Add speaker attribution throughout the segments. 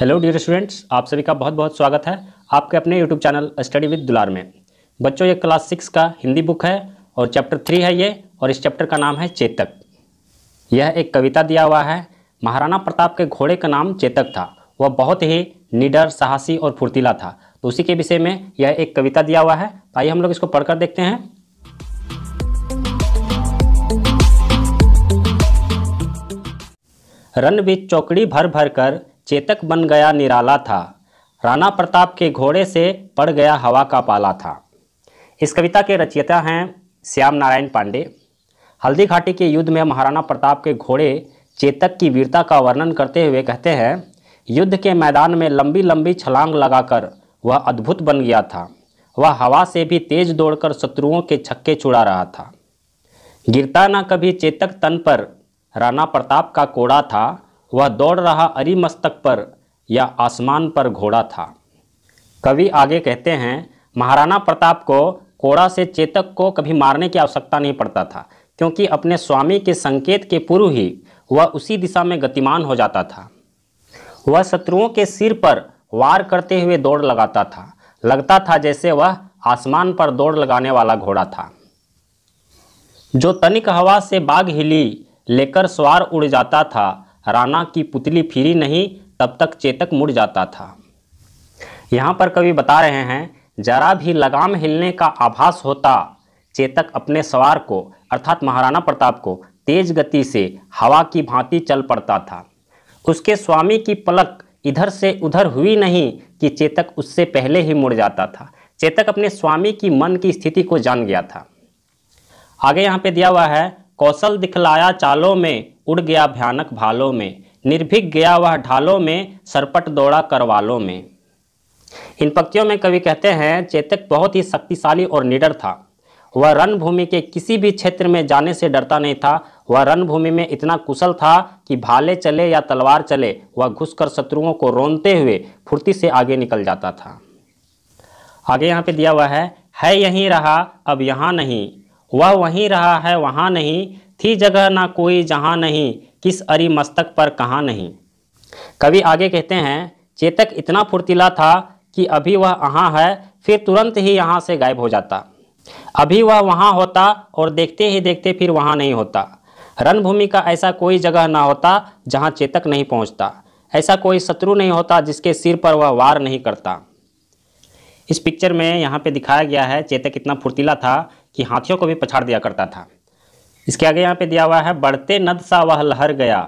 Speaker 1: hello dear students आप सभी का बहुत बहुत स्वागत है आपके अपने यूट्यूब चैनल स्टडी विद दुलार में बच्चों ये क्लास सिक्स का हिंदी बुक है और चैप्टर थ्री है ये और इस चैप्टर का नाम है चेतक यह एक कविता दिया हुआ है महाराणा प्रताप के घोड़े का नाम चेतक था वह बहुत ही निडर साहसी और फुर्तीला था तो उसी के विषय में यह एक कविता दिया हुआ है आइए हम लोग इसको पढ़कर देखते हैं रणबीर चौकड़ी भर भर कर चेतक बन गया निराला था राणा प्रताप के घोड़े से पड़ गया हवा का पाला था इस कविता के रचयिता हैं श्याम नारायण पांडे हल्दी घाटी के युद्ध में महाराणा प्रताप के घोड़े चेतक की वीरता का वर्णन करते हुए कहते हैं युद्ध के मैदान में लंबी लंबी छलांग लगाकर वह अद्भुत बन गया था वह हवा से भी तेज दौड़कर शत्रुओं के छक्के छुड़ा रहा था गिरता ना कभी चेतक तन पर राणा प्रताप का कोड़ा था वह दौड़ रहा अरी मस्तक पर या आसमान पर घोड़ा था कवि आगे कहते हैं महाराणा प्रताप को कोड़ा से चेतक को कभी मारने की आवश्यकता नहीं पड़ता था क्योंकि अपने स्वामी के संकेत के पूर्व ही वह उसी दिशा में गतिमान हो जाता था वह शत्रुओं के सिर पर वार करते हुए दौड़ लगाता था लगता था जैसे वह आसमान पर दौड़ लगाने वाला घोड़ा था जो तनिक हवा से बाघ हिली लेकर सवार उड़ जाता था राणा की पुतली फिरी नहीं तब तक चेतक मुड़ जाता था यहाँ पर कवि बता रहे हैं जरा भी लगाम हिलने का आभास होता चेतक अपने सवार को अर्थात महाराणा प्रताप को तेज गति से हवा की भांति चल पड़ता था उसके स्वामी की पलक इधर से उधर हुई नहीं कि चेतक उससे पहले ही मुड़ जाता था चेतक अपने स्वामी की मन की स्थिति को जान गया था आगे यहाँ पे दिया हुआ है कौशल दिखलाया चालों में उड़ गया भयानक भालों में निर्भीक गया वह ढालों में सरपट दौड़ा करवालों में इन पक्षियों में कवि कहते हैं चेतक बहुत ही शक्तिशाली और निडर था वह रणभूमि के किसी भी क्षेत्र में जाने से डरता नहीं था वह रणभूमि में इतना कुशल था कि भाले चले या तलवार चले वह घुसकर शत्रुओं को रोनते हुए फुर्ती से आगे निकल जाता था आगे यहाँ पे दिया हुआ है है यहीं रहा अब यहाँ नहीं वह वहीं रहा है वहाँ नहीं थी जगह ना कोई जहाँ नहीं किस अरी मस्तक पर कहाँ नहीं कवि आगे कहते हैं चेतक इतना फुर्तीला था कि अभी वह यहाँ है फिर तुरंत ही यहाँ से गायब हो जाता अभी वह वहाँ होता और देखते ही देखते फिर वहाँ नहीं होता रणभूमि का ऐसा कोई जगह ना होता जहाँ चेतक नहीं पहुँचता ऐसा कोई शत्रु नहीं होता जिसके सिर पर वह वार नहीं करता इस पिक्चर में यहाँ पे दिखाया गया है चेतक इतना फुर्तीला था कि हाथियों को भी पछाड़ दिया करता था इसके आगे यहाँ पे दिया हुआ है बढ़ते नद सा वह लहर गया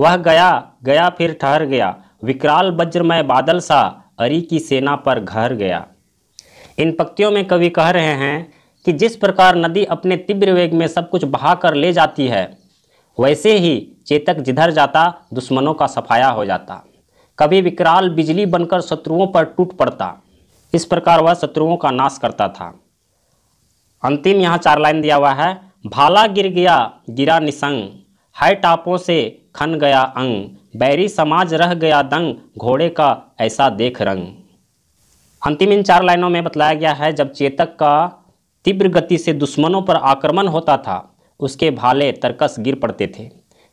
Speaker 1: वह गया गया फिर ठहर गया विकराल वज्रमय बादल सा अरी की सेना पर घर गया इन पक्तियों में कवि कह रहे हैं कि जिस प्रकार नदी अपने तीव्र वेग में सब कुछ बहा कर ले जाती है वैसे ही चेतक जिधर जाता दुश्मनों का सफाया हो जाता कभी विकराल बिजली बनकर शत्रुओं पर टूट पड़ता इस प्रकार वह शत्रुओं का नाश करता था अंतिम यहाँ चार लाइन दिया हुआ है भाला गिर गया गिरा निसंग है टापों से खन गया अंग बैरी समाज रह गया दंग घोड़े का ऐसा देख रंग अंतिम इन चार लाइनों में बतलाया गया है जब चेतक का तीव्र गति से दुश्मनों पर आक्रमण होता था उसके भाले तरकस गिर पड़ते थे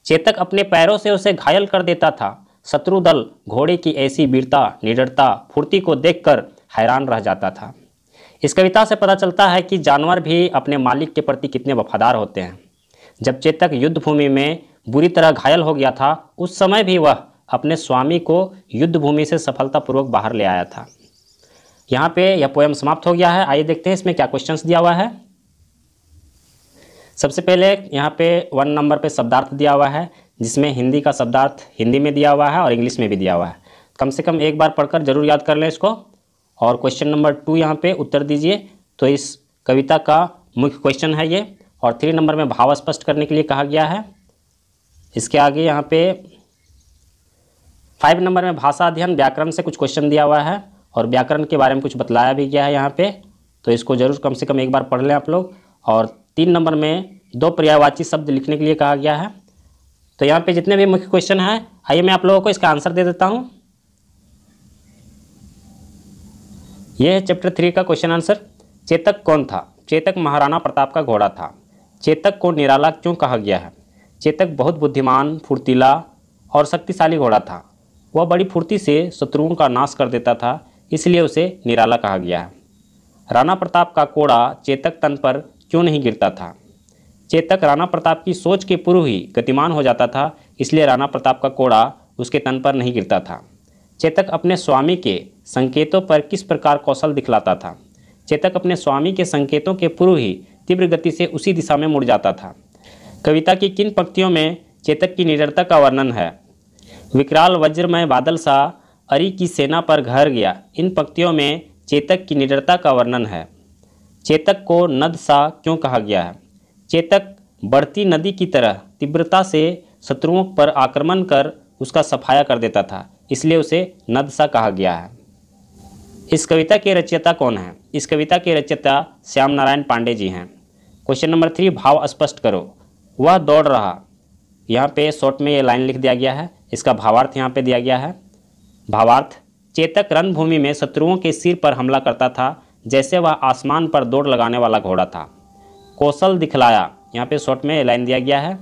Speaker 1: चेतक अपने पैरों से उसे घायल कर देता था शत्रु दल घोड़े की ऐसी वीरता निडरता फुर्ती को देखकर हैरान रह जाता था इस कविता से पता चलता है कि जानवर भी अपने मालिक के प्रति कितने वफादार होते हैं जब चेतक युद्ध भूमि में बुरी तरह घायल हो गया था उस समय भी वह अपने स्वामी को युद्ध भूमि से सफलतापूर्वक बाहर ले आया था यहाँ पे यह पोएम समाप्त हो गया है आइए देखते हैं इसमें क्या क्वेश्चंस दिया हुआ है सबसे पहले यहाँ पे वन नंबर पे शब्दार्थ दिया हुआ है जिसमें हिंदी का शब्दार्थ हिंदी में दिया हुआ है और इंग्लिश में भी दिया हुआ है कम से कम एक बार पढ़कर जरूर याद कर लें इसको और क्वेश्चन नंबर टू यहाँ पे उत्तर दीजिए तो इस कविता का मुख्य क्वेश्चन है ये और थ्री नंबर में भाव स्पष्ट करने के लिए कहा गया है इसके आगे यहाँ पे फाइव नंबर में भाषा अध्ययन व्याकरण से कुछ क्वेश्चन दिया हुआ है और व्याकरण के बारे में कुछ बतलाया भी गया है यहाँ पे तो इसको ज़रूर कम से कम एक बार पढ़ लें आप लोग और तीन नंबर में दो पर्यायवाची शब्द लिखने के लिए कहा गया है तो यहाँ पे जितने भी मुख्य क्वेश्चन हैं आइए मैं आप लोगों को इसका आंसर दे देता हूँ यह है चैप्टर थ्री का क्वेश्चन आंसर चेतक कौन था चेतक महाराणा प्रताप का घोड़ा था चेतक को निराला क्यों कहा गया है चेतक बहुत बुद्धिमान फुर्तीला और शक्तिशाली घोड़ा था वह बड़ी फुर्ती से शत्रुओं का नाश कर देता था इसलिए उसे निराला कहा गया है राणा प्रताप का कोड़ा चेतक तन पर क्यों नहीं गिरता था चेतक राणा प्रताप की सोच के पूर्व ही गतिमान हो जाता था इसलिए राणा प्रताप का कोड़ा उसके तन पर नहीं गिरता था चेतक अपने स्वामी के संकेतों पर किस प्रकार कौशल दिखलाता था चेतक अपने स्वामी के संकेतों के पूर्व ही तीव्र गति से उसी दिशा में मुड़ जाता था कविता की किन पंक्तियों में चेतक की निडरता का वर्णन है विकराल वज्रमय बादल सा अरी की सेना पर घर गया इन पंक्तियों में चेतक की निडरता का वर्णन है चेतक को नद सा क्यों कहा गया है चेतक बढ़ती नदी की तरह तीव्रता से शत्रुओं पर आक्रमण कर उसका सफाया कर देता था इसलिए उसे नद सा कहा गया है इस कविता के रचयिता कौन है इस कविता के रचयिता श्याम नारायण पांडे जी हैं क्वेश्चन नंबर थ्री भाव स्पष्ट करो वह दौड़ रहा यहाँ पे शॉर्ट में ये लाइन लिख दिया गया है इसका भावार्थ यहाँ पे दिया गया है भावार्थ चेतक रणभूमि में शत्रुओं के सिर पर हमला करता था जैसे वह आसमान पर दौड़ लगाने वाला घोड़ा था कौशल दिखलाया यहाँ पे शॉर्ट में लाइन दिया गया है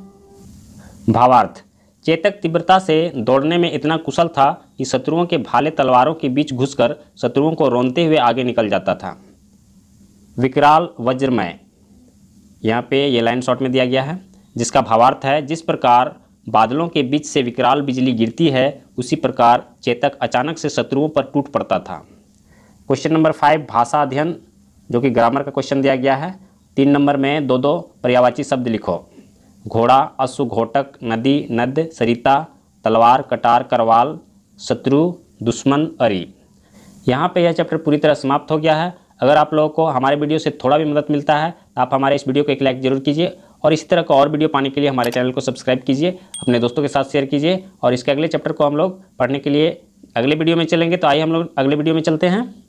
Speaker 1: भावार्थ चेतक तीव्रता से दौड़ने में इतना कुशल था कि शत्रुओं के भाले तलवारों के बीच घुसकर शत्रुओं को रोनते हुए आगे निकल जाता था विकराल वज्रमय यहाँ पे ये लाइन शॉट में दिया गया है जिसका भावार्थ है जिस प्रकार बादलों के बीच से विकराल बिजली गिरती है उसी प्रकार चेतक अचानक से शत्रुओं पर टूट पड़ता था क्वेश्चन नंबर फाइव भाषा अध्ययन जो कि ग्रामर का क्वेश्चन दिया गया है तीन नंबर में दो दो पर्यावाची शब्द लिखो घोड़ा अश्वघोटक नदी नद सरिता तलवार कटार करवाल शत्रु दुश्मन अरी यहाँ पे यह चैप्टर पूरी तरह समाप्त हो गया है अगर आप लोगों को हमारे वीडियो से थोड़ा भी मदद मिलता है तो आप हमारे इस वीडियो को एक लाइक जरूर कीजिए और इसी तरह का और वीडियो पाने के लिए हमारे चैनल को सब्सक्राइब कीजिए अपने दोस्तों के साथ शेयर कीजिए और इसके अगले चैप्टर को हम लोग पढ़ने के लिए अगले वीडियो में चलेंगे तो आइए हम लोग अगले वीडियो में चलते हैं